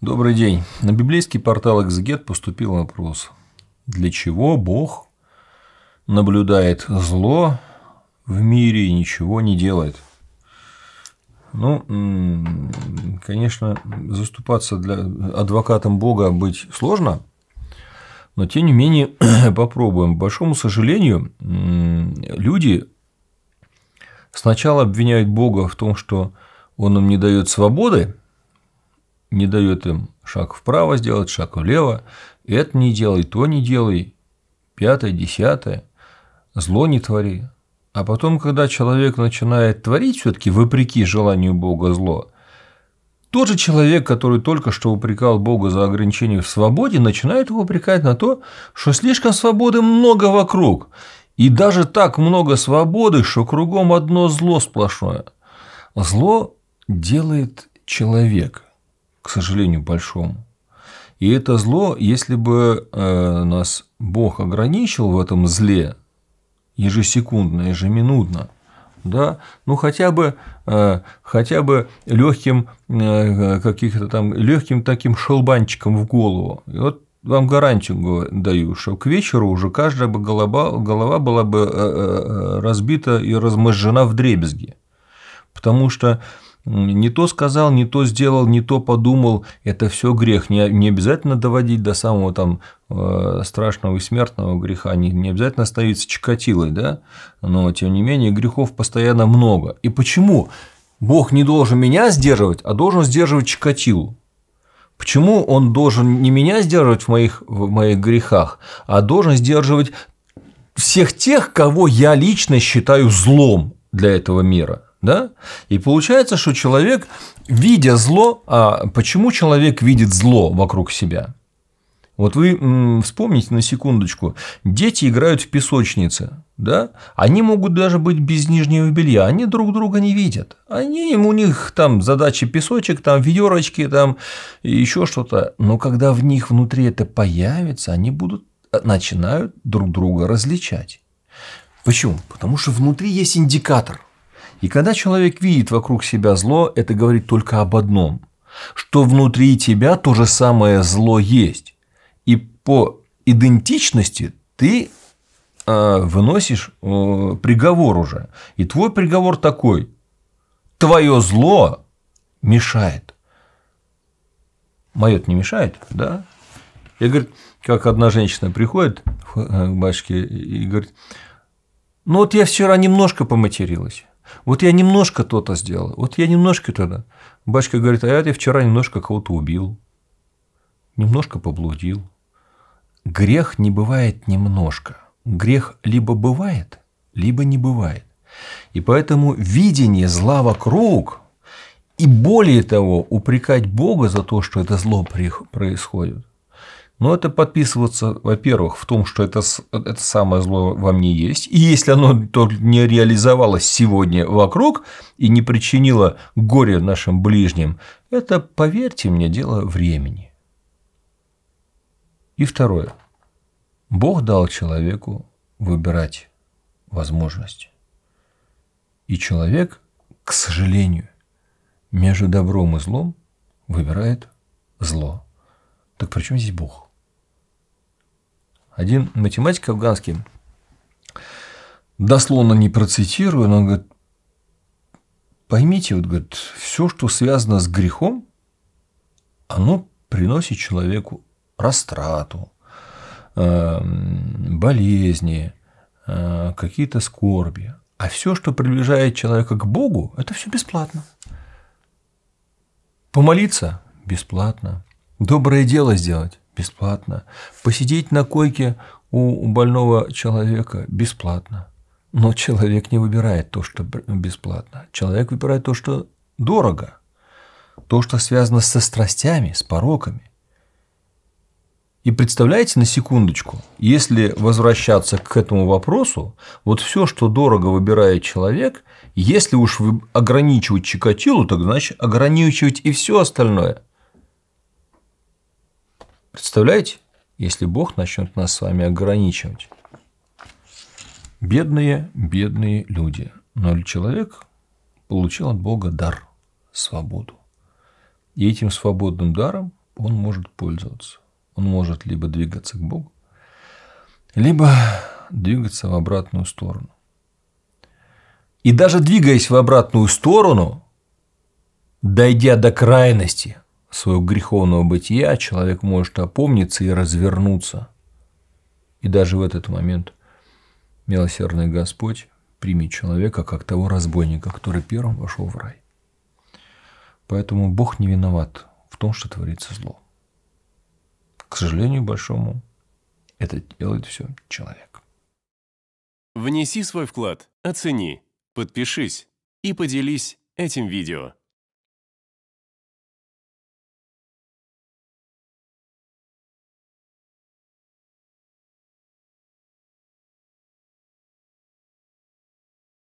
Добрый день. На библейский портал Экзегет поступил вопрос. Для чего Бог наблюдает зло в мире и ничего не делает? Ну, конечно, заступаться для адвокатом Бога быть сложно, но тем не менее попробуем. К большому сожалению, люди сначала обвиняют Бога в том, что он им не дает свободы, не дает им шаг вправо сделать, шаг влево, это не делай, то не делай, пятое, десятое, зло не твори. А потом, когда человек начинает творить все-таки вопреки желанию Бога зло, тот же человек, который только что упрекал Бога за ограничение в свободе, начинает его упрекать на то, что слишком свободы много вокруг, и даже так много свободы, что кругом одно зло сплошное. Зло делает человек – к сожалению, большому. И это зло, если бы э, нас Бог ограничил в этом зле ежесекундно, ежеминутно, да, ну хотя бы, э, хотя бы легким э, каких-то там легким таким шелбанчиком в голову. И вот вам гарантию даю, что к вечеру уже каждая бы голова, голова была бы разбита и размозжена в дребезги. Потому что не то сказал, не то сделал, не то подумал, это все грех. Не, обязательно доводить до самого там э, страшного и смертного греха, не, обязательно становиться чекатилой, да? Но тем не менее грехов постоянно много. И почему Бог не должен меня сдерживать, а должен сдерживать чекатилу? Почему он должен не меня сдерживать в моих, в моих грехах, а должен сдерживать всех тех, кого я лично считаю злом для этого мира? Да? И получается, что человек, видя зло, а почему человек видит зло вокруг себя? Вот вы вспомните на секундочку, дети играют в песочнице, да? Они могут даже быть без нижнего белья, они друг друга не видят. Они, у них там задачи песочек, там ведерочки, там еще что-то. Но когда в них внутри это появится, они будут э, начинают друг друга различать. Почему? Потому что внутри есть индикатор. И когда человек видит вокруг себя зло, это говорит только об одном, что внутри тебя то же самое зло есть. И по идентичности ты э, выносишь э, приговор уже. И твой приговор такой. Твое зло мешает. мое не мешает, да? Я говорю, как одна женщина приходит э, к батюшке и говорит, ну вот я вчера немножко поматерилась. Вот я немножко то-то сделал, вот я немножко тогда. Батюшка говорит, а я ты вчера немножко кого-то убил, немножко поблудил. Грех не бывает немножко. Грех либо бывает, либо не бывает. И поэтому видение зла вокруг и более того, упрекать Бога за то, что это зло происходит, но это подписываться, во-первых, в том, что это, это самое зло во мне есть. И если оно не реализовалось сегодня вокруг и не причинило горе нашим ближним, это, поверьте мне, дело времени. И второе. Бог дал человеку выбирать возможность. И человек, к сожалению, между добром и злом выбирает зло. Так при чем здесь Бог? Один математик афганский, дословно не процитирую, но он говорит, поймите, вот говорит, все, что связано с грехом, оно приносит человеку растрату, эм, болезни, э, какие-то скорби. А все, что приближает человека к Богу, это все бесплатно. Помолиться – бесплатно. Доброе дело сделать бесплатно. Посидеть на койке у больного человека бесплатно. Но человек не выбирает то, что бесплатно. Человек выбирает то, что дорого, то, что связано со страстями, с пороками. И представляете на секундочку, если возвращаться к этому вопросу, вот все, что дорого выбирает человек, если уж ограничивать Чикатилу, то значит ограничивать и все остальное – Представляете, если Бог начнет нас с вами ограничивать? Бедные, бедные люди. Но человек получил от Бога дар, свободу. И этим свободным даром он может пользоваться. Он может либо двигаться к Богу, либо двигаться в обратную сторону. И даже двигаясь в обратную сторону, дойдя до крайности – своего греховного бытия человек может опомниться и развернуться. И даже в этот момент милосердный Господь примет человека, как того разбойника, который первым вошел в рай. Поэтому Бог не виноват в том, что творится зло. К сожалению большому, это делает все человек. Внеси свой вклад, оцени, подпишись и поделись этим видео.